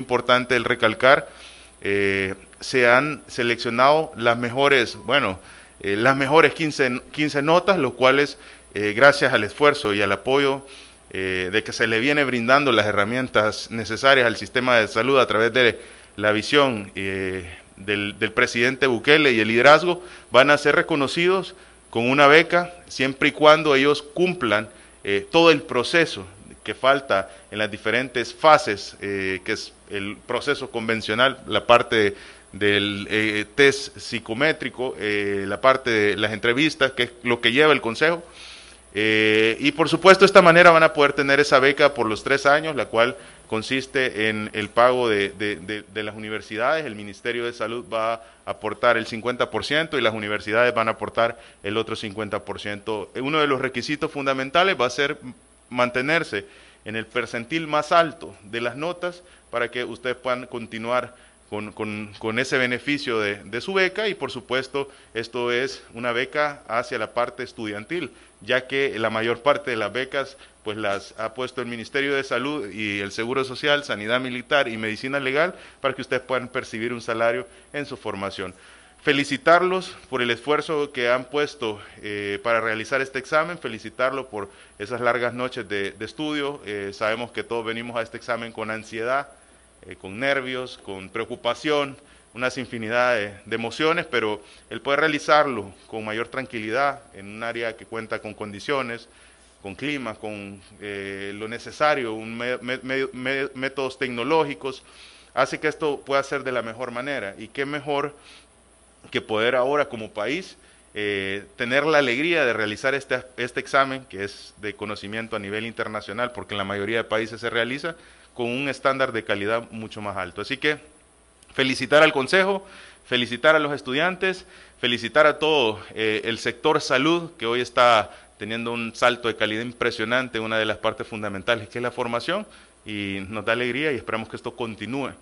importante el recalcar, eh, se han seleccionado las mejores, bueno, eh, las mejores 15, 15, notas, los cuales, eh, gracias al esfuerzo y al apoyo de que se le viene brindando las herramientas necesarias al sistema de salud a través de la visión del, del presidente Bukele y el liderazgo, van a ser reconocidos con una beca siempre y cuando ellos cumplan todo el proceso que falta en las diferentes fases que, es, el proceso convencional, la parte del eh, test psicométrico, eh, la parte de las entrevistas, que es lo que lleva el consejo. Eh, y por supuesto, de esta manera van a poder tener esa beca por los tres años, la cual consiste en el pago de las universidades. El Ministerio de Salud va a aportar el 50% y las universidades van a aportar el otro 50%. Uno de los requisitos fundamentales va a ser mantenerse en el percentil más alto de las notas para que ustedes puedan continuar con, ese beneficio de, de, su beca y por supuesto esto es una beca hacia la parte estudiantil, ya que la mayor parte de las becas pues las ha puesto el Ministerio de Salud y el Seguro Social, Sanidad Militar y Medicina Legal para que ustedes puedan percibir un salario en su formación felicitarlos por el esfuerzo que han puesto eh, para realizar este examen, felicitarlos por esas largas noches de, estudio. Eh, sabemos que todos venimos a este examen con ansiedad, eh, con nervios, con preocupación, unas infinidad de, emociones, pero el poder realizarlo con mayor tranquilidad en un área que cuenta con condiciones, con clima, con lo necesario, un métodos tecnológicos, hace que esto pueda ser de la mejor manera. Y qué mejor que poder ahora como país eh, tener la alegría de realizar este, este, examen, que es de conocimiento a nivel internacional, porque en la mayoría de países se realiza, con un estándar de calidad mucho más alto. Así que felicitar al Consejo, felicitar a los estudiantes, felicitar a todo eh, el sector salud, que hoy está teniendo un salto de calidad impresionante, una de las partes fundamentales, que es la formación, y nos da alegría y esperamos que esto continúe.